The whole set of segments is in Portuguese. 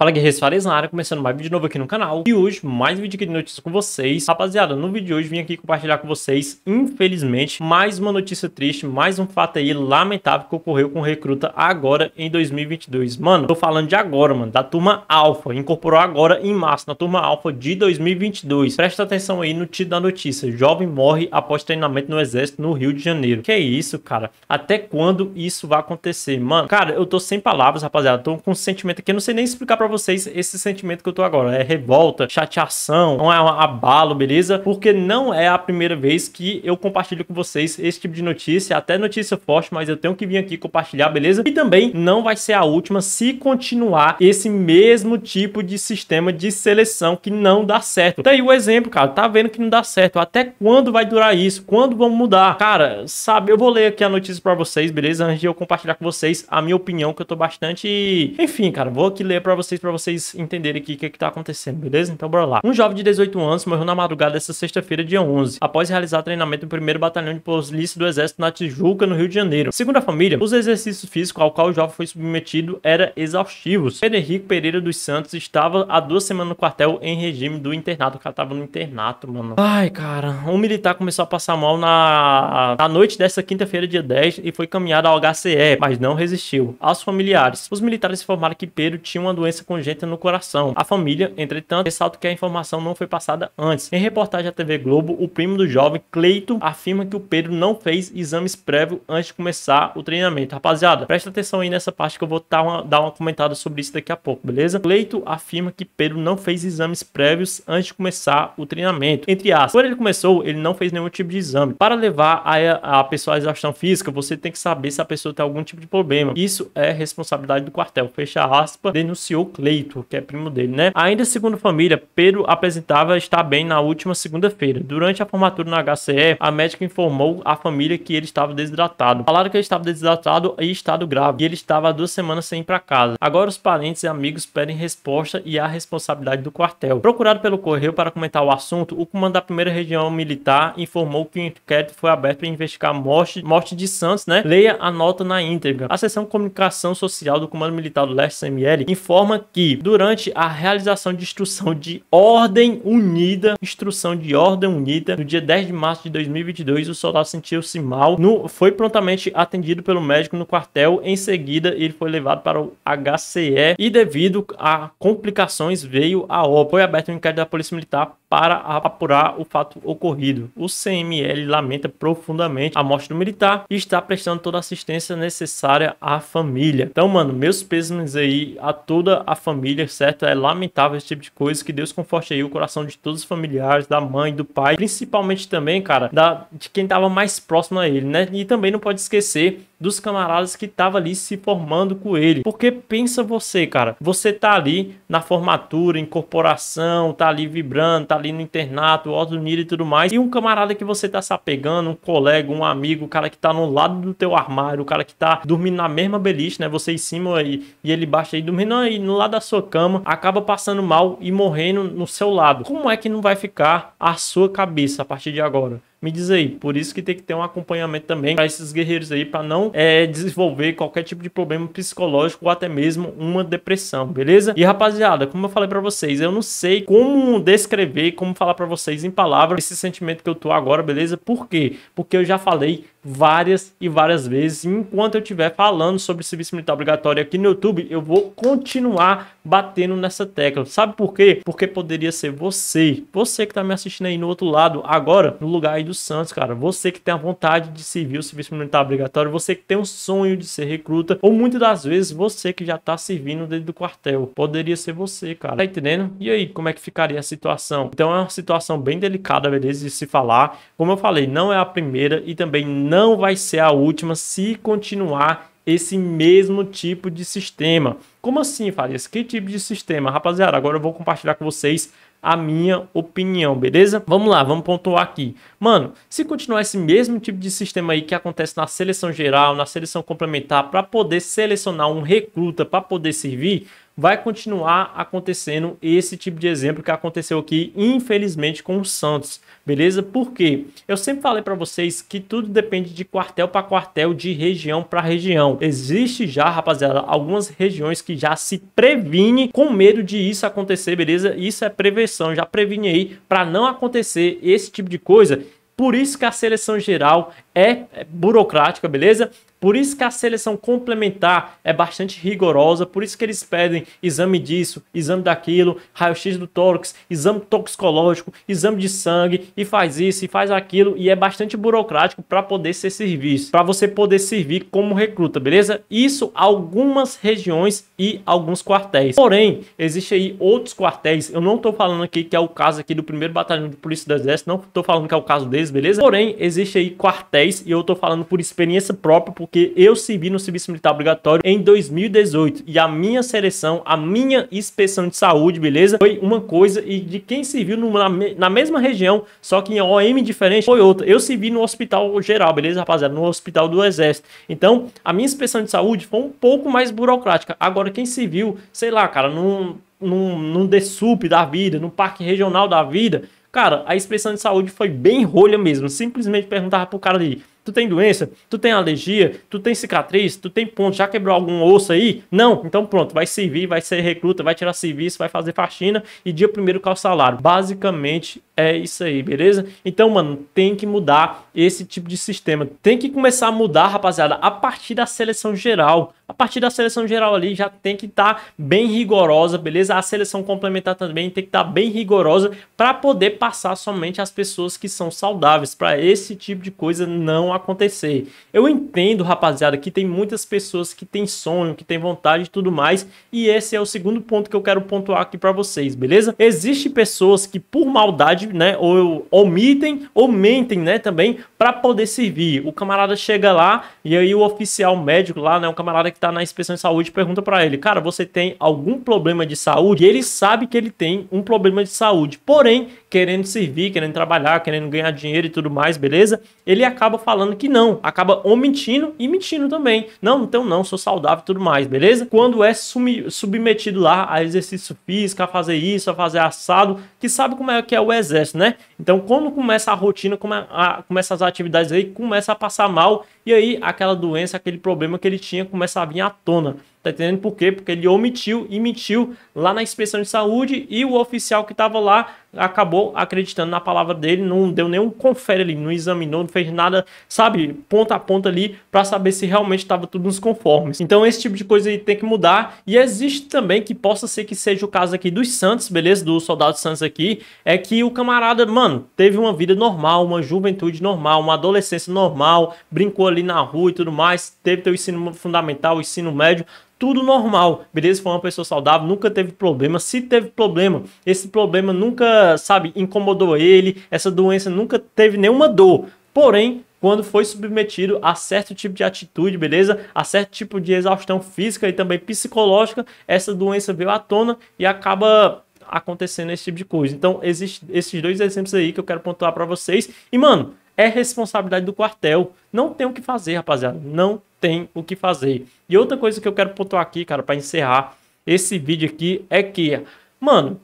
Fala guerreiros Fares na área, começando mais um vídeo novo aqui no canal E hoje, mais um vídeo aqui de notícias com vocês Rapaziada, no vídeo de hoje vim aqui compartilhar com vocês Infelizmente, mais uma notícia triste Mais um fato aí lamentável que ocorreu com recruta agora em 2022 Mano, tô falando de agora, mano Da turma Alpha, incorporou agora em março Na turma Alpha de 2022 Presta atenção aí no título da notícia Jovem morre após treinamento no exército no Rio de Janeiro Que isso, cara Até quando isso vai acontecer? Mano, cara, eu tô sem palavras, rapaziada Tô com um sentimento aqui, eu não sei nem explicar pra vocês esse sentimento que eu tô agora. É revolta, chateação, não é um abalo, beleza? Porque não é a primeira vez que eu compartilho com vocês esse tipo de notícia, até notícia forte, mas eu tenho que vir aqui compartilhar, beleza? E também não vai ser a última se continuar esse mesmo tipo de sistema de seleção que não dá certo. daí tá o exemplo, cara. Tá vendo que não dá certo. Até quando vai durar isso? Quando vão mudar? Cara, sabe, eu vou ler aqui a notícia para vocês, beleza? Antes de eu compartilhar com vocês a minha opinião, que eu tô bastante. Enfim, cara, vou aqui ler para vocês para vocês entenderem aqui o que, é que tá acontecendo, beleza? Então bora lá. Um jovem de 18 anos morreu na madrugada desta sexta-feira, dia 11, após realizar treinamento no primeiro Batalhão de Polícia do Exército na Tijuca, no Rio de Janeiro. Segundo a família, os exercícios físicos ao qual o jovem foi submetido eram exaustivos. Henrique Pereira dos Santos estava há duas semanas no quartel em regime do internato. O cara tava no internato, mano. Ai, cara. Um militar começou a passar mal na, na noite desta quinta-feira, dia 10, e foi caminhado ao HCE, mas não resistiu. Aos familiares, os militares informaram que Pedro tinha uma doença no coração. A família, entretanto, ressalta que a informação não foi passada antes. Em reportagem à TV Globo, o primo do jovem, Cleito, afirma que o Pedro não fez exames prévios antes de começar o treinamento. Rapaziada, presta atenção aí nessa parte que eu vou dar uma, dar uma comentada sobre isso daqui a pouco, beleza? Cleito afirma que Pedro não fez exames prévios antes de começar o treinamento. Entre aspas, quando ele começou, ele não fez nenhum tipo de exame. Para levar a, a pessoa à exaustão física, você tem que saber se a pessoa tem algum tipo de problema. Isso é responsabilidade do quartel. Fecha aspa, denunciou Cleito. Cleito, que é primo dele, né? Ainda segundo família, Pedro apresentava estar bem na última segunda-feira. Durante a formatura no HCE, a médica informou a família que ele estava desidratado. Falaram que ele estava desidratado e estado grave, e ele estava há duas semanas sem ir para casa. Agora os parentes e amigos pedem resposta e a responsabilidade do quartel. Procurado pelo correio para comentar o assunto, o comando da primeira região militar informou que o inquérito foi aberto para investigar a morte, morte de Santos, né? Leia a nota na íntegra. A seção Comunicação Social do Comando Militar do Leste, CML, informa que durante a realização de instrução de ordem unida, instrução de ordem unida, no dia 10 de março de 2022, o soldado sentiu-se mal, no, foi prontamente atendido pelo médico no quartel, em seguida ele foi levado para o HCE e devido a complicações veio a óbito. Foi aberto um inquérito da Polícia Militar para apurar o fato ocorrido. O CML lamenta profundamente a morte do militar e está prestando toda a assistência necessária à família. Então, mano, meus pêsames aí a toda a família, certo? É lamentável esse tipo de coisa. Que Deus conforte aí o coração de todos os familiares, da mãe, do pai, principalmente também, cara, da, de quem estava mais próximo a ele, né? E também não pode esquecer dos camaradas que tava ali se formando com ele. Porque pensa você, cara, você tá ali na formatura, incorporação, tá ali vibrando, tá ali no internato, alto nível e tudo mais, e um camarada que você tá se apegando, um colega, um amigo, o cara que tá no lado do teu armário, o cara que tá dormindo na mesma beliche, né, você em cima aí, e ele baixa aí, dormindo aí no lado da sua cama, acaba passando mal e morrendo no seu lado. Como é que não vai ficar a sua cabeça a partir de agora? Me diz aí, por isso que tem que ter um acompanhamento também para esses guerreiros aí, para não é, desenvolver qualquer tipo de problema psicológico ou até mesmo uma depressão, beleza? E rapaziada, como eu falei para vocês, eu não sei como descrever, como falar para vocês em palavras esse sentimento que eu tô agora, beleza? Por quê? Porque eu já falei várias e várias vezes. Enquanto eu estiver falando sobre serviço militar obrigatório aqui no YouTube, eu vou continuar batendo nessa tecla. Sabe por quê? Porque poderia ser você, você que tá me assistindo aí no outro lado, agora, no lugar aí do Santos, cara. Você que tem a vontade de servir o serviço militar obrigatório, você que tem um sonho de ser recruta, ou muitas das vezes você que já tá servindo dentro do quartel. Poderia ser você, cara. Tá entendendo? E aí, como é que ficaria a situação? Então é uma situação bem delicada, beleza, de se falar. Como eu falei, não é a primeira e também não vai ser a última se continuar esse mesmo tipo de sistema. Como assim, Farias? Que tipo de sistema? Rapaziada, agora eu vou compartilhar com vocês a minha opinião, beleza? Vamos lá, vamos pontuar aqui. Mano, se continuar esse mesmo tipo de sistema aí que acontece na seleção geral, na seleção complementar, para poder selecionar um recruta para poder servir, vai continuar acontecendo esse tipo de exemplo que aconteceu aqui, infelizmente, com o Santos, beleza? Porque eu sempre falei para vocês que tudo depende de quartel para quartel, de região para região. Existe já, rapaziada, algumas regiões que já se previne com medo de isso acontecer, beleza? Isso é prevenção, já previne aí para não acontecer esse tipo de coisa. Por isso que a seleção geral é, é, burocrática, beleza? Por isso que a seleção complementar é bastante rigorosa, por isso que eles pedem exame disso, exame daquilo, raio-x do tórax, exame toxicológico, exame de sangue, e faz isso, e faz aquilo, e é bastante burocrático para poder ser serviço, para você poder servir como recruta, beleza? Isso algumas regiões e alguns quartéis. Porém, existe aí outros quartéis, eu não estou falando aqui que é o caso aqui do primeiro batalhão de polícia do exército, não estou falando que é o caso deles, beleza? Porém, existe aí quartéis e eu tô falando por experiência própria, porque eu servi no serviço militar obrigatório em 2018 e a minha seleção, a minha inspeção de saúde, beleza? Foi uma coisa e de quem serviu no na mesma região, só que em OM diferente, foi outra. Eu servi no hospital geral, beleza, rapaziada? No hospital do Exército. Então, a minha inspeção de saúde foi um pouco mais burocrática. Agora, quem serviu, sei lá, cara, num, num, num DSUP da vida, num parque regional da vida, Cara, a inspeção de saúde foi bem rolha mesmo. Simplesmente perguntava pro cara ali, Tu tem doença? Tu tem alergia? Tu tem cicatriz? Tu tem ponto? Já quebrou algum osso aí? Não? Então pronto, vai servir, vai ser recruta, vai tirar serviço, vai fazer faxina e dia primeiro qual salário. Basicamente é isso aí, beleza? Então, mano, tem que mudar esse tipo de sistema. Tem que começar a mudar, rapaziada, a partir da seleção geral. A partir da seleção geral ali já tem que estar tá bem rigorosa, beleza? A seleção complementar também tem que estar tá bem rigorosa para poder passar somente as pessoas que são saudáveis. Para esse tipo de coisa não acontecer. Eu entendo, rapaziada, que tem muitas pessoas que têm sonho, que têm vontade e tudo mais, e esse é o segundo ponto que eu quero pontuar aqui para vocês, beleza? Existem pessoas que por maldade, né, ou omitem ou mentem, né, também para poder servir. O camarada chega lá e aí o oficial médico lá, né, o camarada que tá na inspeção de saúde pergunta para ele: "Cara, você tem algum problema de saúde?" E ele sabe que ele tem um problema de saúde. Porém, querendo servir, querendo trabalhar, querendo ganhar dinheiro e tudo mais, beleza? Ele acaba falando falando que não, acaba omitindo e mentindo também. Não, então não, sou saudável e tudo mais, beleza? Quando é submetido lá a exercício físico, a fazer isso, a fazer assado, que sabe como é que é o exército, né? Então, quando começa a rotina, come a, começa as atividades aí, começa a passar mal e aí aquela doença, aquele problema que ele tinha começa a vir à tona. Tá entendendo por quê? Porque ele omitiu e mentiu lá na inspeção de saúde e o oficial que estava lá acabou acreditando na palavra dele, não deu nenhum confere ali, não examinou, não fez nada, sabe, ponta a ponta ali para saber se realmente estava tudo nos conformes. Então esse tipo de coisa aí tem que mudar e existe também que possa ser que seja o caso aqui dos Santos, beleza? Do soldado Santos aqui, é que o camarada, mano, teve uma vida normal, uma juventude normal, uma adolescência normal, brincou ali na rua e tudo mais, teve teu ensino fundamental, ensino médio, tudo normal, beleza? Foi uma pessoa saudável, nunca teve problema. Se teve problema, esse problema nunca, sabe, incomodou ele, essa doença nunca teve nenhuma dor. Porém, quando foi submetido a certo tipo de atitude, beleza? A certo tipo de exaustão física e também psicológica, essa doença veio à tona e acaba acontecendo esse tipo de coisa. Então, existe esses dois exemplos aí que eu quero pontuar para vocês. E, mano, é responsabilidade do quartel. Não tem o que fazer, rapaziada. Não tem o que fazer. E outra coisa que eu quero pontuar aqui, cara, para encerrar esse vídeo aqui é que, mano,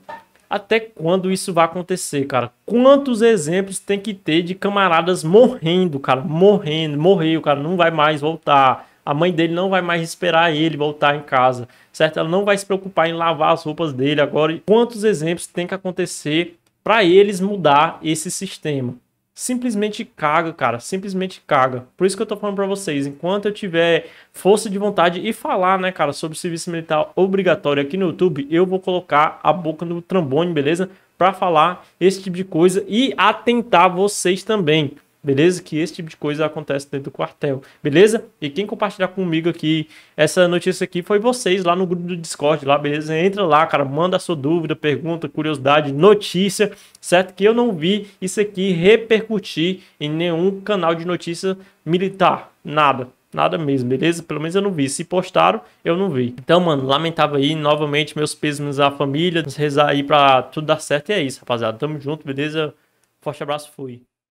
até quando isso vai acontecer, cara? Quantos exemplos tem que ter de camaradas morrendo, cara? Morrendo, morreu, cara, não vai mais voltar. A mãe dele não vai mais esperar ele voltar em casa, certo? Ela não vai se preocupar em lavar as roupas dele agora. Quantos exemplos tem que acontecer para eles mudar esse sistema? simplesmente caga, cara, simplesmente caga. Por isso que eu tô falando para vocês, enquanto eu tiver força de vontade e falar, né, cara, sobre serviço militar obrigatório aqui no YouTube, eu vou colocar a boca no trambone, beleza? Para falar esse tipo de coisa e atentar vocês também. Beleza? Que esse tipo de coisa acontece dentro do quartel. Beleza? E quem compartilhar comigo aqui essa notícia aqui foi vocês lá no grupo do Discord, lá, beleza? Entra lá, cara, manda a sua dúvida, pergunta, curiosidade, notícia, certo? Que eu não vi isso aqui repercutir em nenhum canal de notícia militar. Nada, Nada mesmo, beleza? Pelo menos eu não vi. Se postaram, eu não vi. Então, mano, lamentava aí. Novamente, meus pêsames à família. Rezar aí pra tudo dar certo. E é isso, rapaziada. Tamo junto, beleza? Forte abraço, fui.